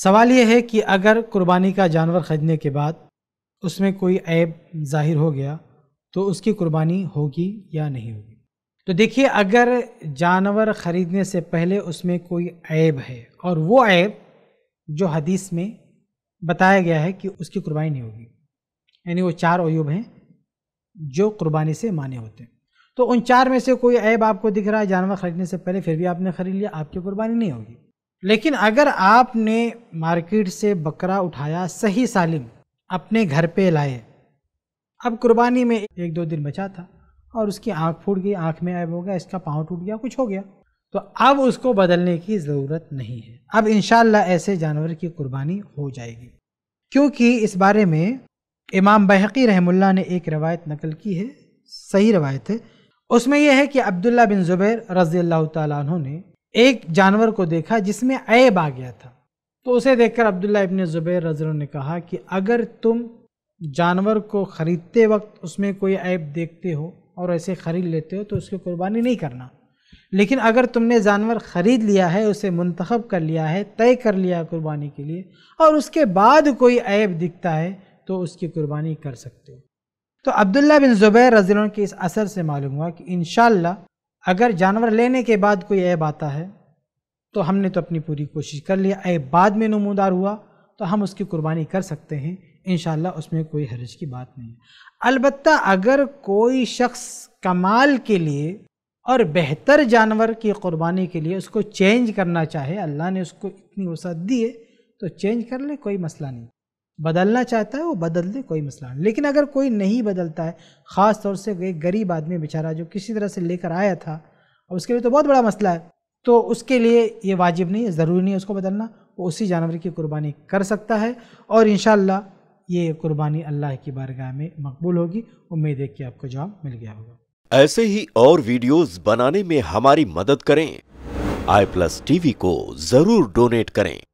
सवाल यह है कि अगर कुर्बानी का जानवर ख़रीदने के बाद उसमें कोई ऐब जाहिर हो गया तो उसकी कुर्बानी होगी या नहीं होगी तो देखिए अगर जानवर ख़रीदने से पहले उसमें कोई ऐब है और वो ऐब जो हदीस में बताया गया है कि उसकी कुर्बानी नहीं होगी यानी वो चार अयूब हैं जो कुर्बानी से माने होते हैं तो उन चार में से कोई ऐब आपको दिख रहा है जानवर ख़रीदने से पहले फिर भी आपने ख़रीद लिया आपकी कुर्बानी नहीं होगी लेकिन अगर आपने मार्केट से बकरा उठाया सही सालिम अपने घर पे लाए अब कुर्बानी में एक दो दिन बचा था और उसकी आँख फूट गई आँख में ऐब हो गया इसका पाँव टूट गया कुछ हो गया तो अब उसको बदलने की ज़रूरत नहीं है अब इन ऐसे जानवर की कुर्बानी हो जाएगी क्योंकि इस बारे में इमाम बहकी रहमुल्ला ने एक रवायत नकल की है सही रवायत है उसमें यह है कि अब्दुल्ला बिन ज़ुबैर रज़ी अल्लाह ने एक जानवर को देखा जिसमें ऐब आ गया था तो उसे देखकर अब्दुल्ला इब्ने ज़ुबैर रजल ने कहा कि अगर तुम जानवर को ख़रीदते वक्त उसमें कोई ऐब देखते हो और ऐसे ख़रीद लेते हो तो उसकी कुर्बानी नहीं करना लेकिन अगर तुमने जानवर ख़रीद लिया है उसे मंतखब कर लिया है तय कर लिया है कुर्बानी के लिए और उसके बाद कोई ऐब दिखता है तो उसकी कुर्बानी कर सकते हो तो अब्दुल्ला बिन ज़ुबैर रजील के इस असर से मालूम हुआ कि इन अगर जानवर लेने के बाद कोई ऐब आता है तो हमने तो अपनी पूरी कोशिश कर लिया ऐब बाद में नमूदार हुआ तो हम उसकी कुर्बानी कर सकते हैं इन उसमें कोई हरज की बात नहीं अलबत् अगर कोई शख्स कमाल के लिए और बेहतर जानवर की कुर्बानी के लिए उसको चेंज करना चाहे अल्लाह ने उसको इतनी वसत दी है तो चेंज कर ले कोई मसला नहीं बदलना चाहता है वो बदल दे कोई मसला नहीं लेकिन अगर कोई नहीं बदलता है ख़ास तौर से एक गरीब आदमी बेचारा जो किसी तरह से लेकर आया था और उसके लिए तो बहुत बड़ा मसला है तो उसके लिए ये वाजिब नहीं है ज़रूरी नहीं है उसको बदलना वो उसी जानवर की कुर्बानी कर सकता है और इन ये कुर्बानी अल्लाह की बारगाह में मकबूल होगी उम्मीद है कि आपको जवाब मिल गया होगा ऐसे ही और वीडियोस बनाने में हमारी मदद करें आई प्लस टीवी को ज़रूर डोनेट करें